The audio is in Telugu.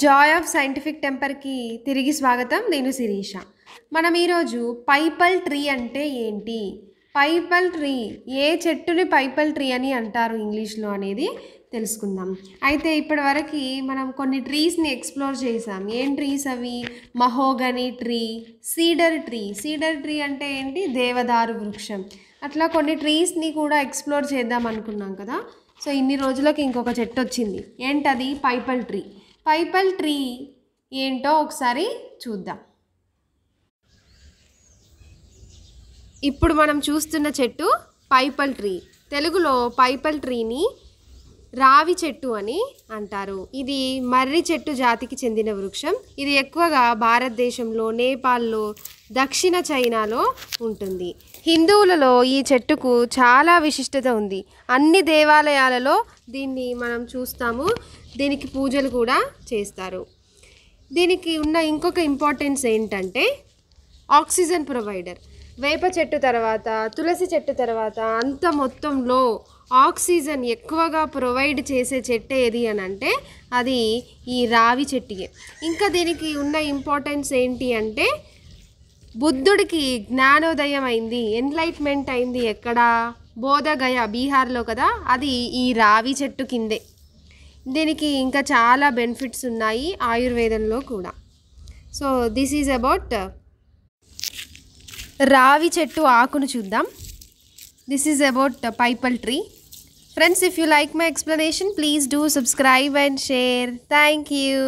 జాయ్ ఆఫ్ సైంటిఫిక్ టెంపర్కి తిరిగి స్వాగతం నేను శిరీష మనం ఈరోజు పైపల్ ట్రీ అంటే ఏంటి పైపల్ ట్రీ ఏ చెట్టుని పైపల్ ట్రీ అని అంటారు ఇంగ్లీష్లో అనేది తెలుసుకుందాం అయితే ఇప్పటివరకు మనం కొన్ని ట్రీస్ని ఎక్స్ప్లోర్ చేసాం ఏం ట్రీస్ అవి mahogany tree cedar tree cedar tree అంటే ఏంటి దేవదారు వృక్షం అట్లా కొన్ని ట్రీస్ని కూడా ఎక్స్ప్లోర్ చేద్దాం అనుకున్నాం కదా సో ఇన్ని రోజులకు ఇంకొక చెట్టు వచ్చింది ఏంటది పైపల్ ట్రీ పైపల్ ట్రీ ఏంటో ఒకసారి చూద్దాం ఇప్పుడు మనం చూస్తున్న చెట్టు పైపల్ ట్రీ తెలుగులో పైపల్ ట్రీని రావి చెట్టు అని అంటారు ఇది మర్రి చెట్టు జాతికి చెందిన వృక్షం ఇది ఎక్కువగా భారతదేశంలో నేపాల్లో దక్షిణ చైనాలో ఉంటుంది హిందువులలో ఈ చెట్టుకు చాలా విశిష్టత ఉంది అన్ని దేవాలయాలలో దీన్ని మనం చూస్తాము దీనికి పూజలు కూడా చేస్తారు దీనికి ఉన్న ఇంకొక ఇంపార్టెన్స్ ఏంటంటే ఆక్సిజన్ ప్రొవైడర్ వేప చెట్టు తర్వాత తులసి చెట్టు తర్వాత అంత మొత్తంలో ఆక్సిజన్ ఎక్కువగా ప్రొవైడ్ చేసే చెట్టు ఏది అని అంటే అది ఈ రావి చెట్టుయే ఇంకా దీనికి ఉన్న ఇంపార్టెన్స్ ఏంటి అంటే బుద్ధుడికి జ్ఞానోదయం అయింది ఎన్లైట్మెంట్ అయింది ఎక్కడ బోధగయ బీహార్లో కదా అది ఈ రావి చెట్టు కిందే దీనికి ఇంకా చాలా బెనిఫిట్స్ ఉన్నాయి ఆయుర్వేదంలో కూడా సో దిస్ ఈజ్ అబౌట్ రావి చెట్టు ఆకును చూద్దాం this is about peepal tree friends if you like my explanation please do subscribe and share thank you